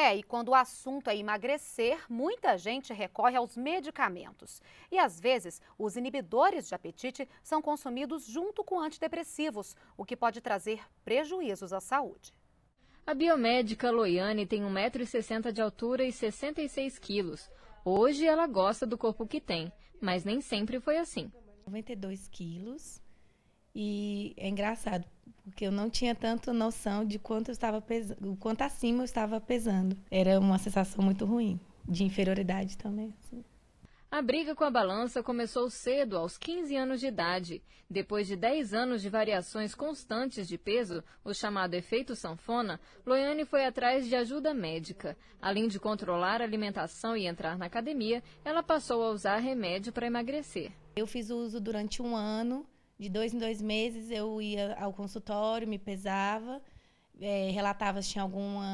É, e quando o assunto é emagrecer, muita gente recorre aos medicamentos. E às vezes, os inibidores de apetite são consumidos junto com antidepressivos, o que pode trazer prejuízos à saúde. A biomédica Loiane tem 1,60m de altura e 66 quilos. Hoje ela gosta do corpo que tem, mas nem sempre foi assim. 92 quilos, e é engraçado, porque eu não tinha tanta noção de quanto eu estava pesando, quanto acima eu estava pesando. Era uma sensação muito ruim, de inferioridade também. Assim. A briga com a balança começou cedo, aos 15 anos de idade. Depois de 10 anos de variações constantes de peso, o chamado efeito sanfona, Loiane foi atrás de ajuda médica. Além de controlar a alimentação e entrar na academia, ela passou a usar remédio para emagrecer. Eu fiz uso durante um ano de dois em dois meses eu ia ao consultório, me pesava, é, relatava se tinha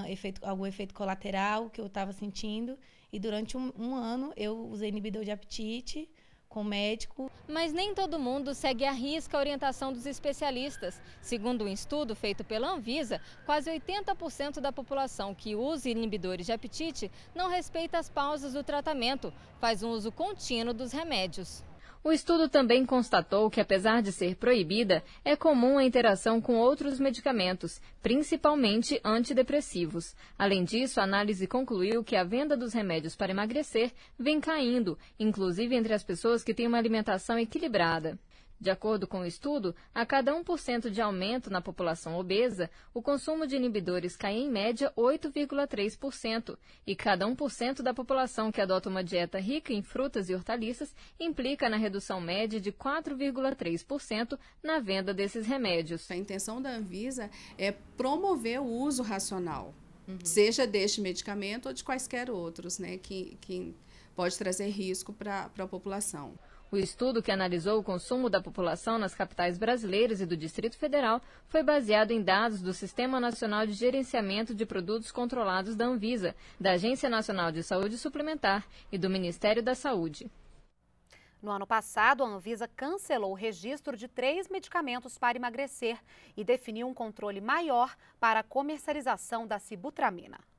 efeito, algum efeito colateral que eu estava sentindo. E durante um, um ano eu usei inibidor de apetite com o médico. Mas nem todo mundo segue à risca a orientação dos especialistas. Segundo um estudo feito pela Anvisa, quase 80% da população que usa inibidores de apetite não respeita as pausas do tratamento, faz um uso contínuo dos remédios. O estudo também constatou que, apesar de ser proibida, é comum a interação com outros medicamentos, principalmente antidepressivos. Além disso, a análise concluiu que a venda dos remédios para emagrecer vem caindo, inclusive entre as pessoas que têm uma alimentação equilibrada. De acordo com o estudo, a cada 1% de aumento na população obesa, o consumo de inibidores cai em média 8,3%, e cada 1% da população que adota uma dieta rica em frutas e hortaliças implica na redução média de 4,3% na venda desses remédios. A intenção da Anvisa é promover o uso racional, uhum. seja deste medicamento ou de quaisquer outros, né, que, que pode trazer risco para a população. O estudo que analisou o consumo da população nas capitais brasileiras e do Distrito Federal foi baseado em dados do Sistema Nacional de Gerenciamento de Produtos Controlados da Anvisa, da Agência Nacional de Saúde Suplementar e do Ministério da Saúde. No ano passado, a Anvisa cancelou o registro de três medicamentos para emagrecer e definiu um controle maior para a comercialização da sibutramina.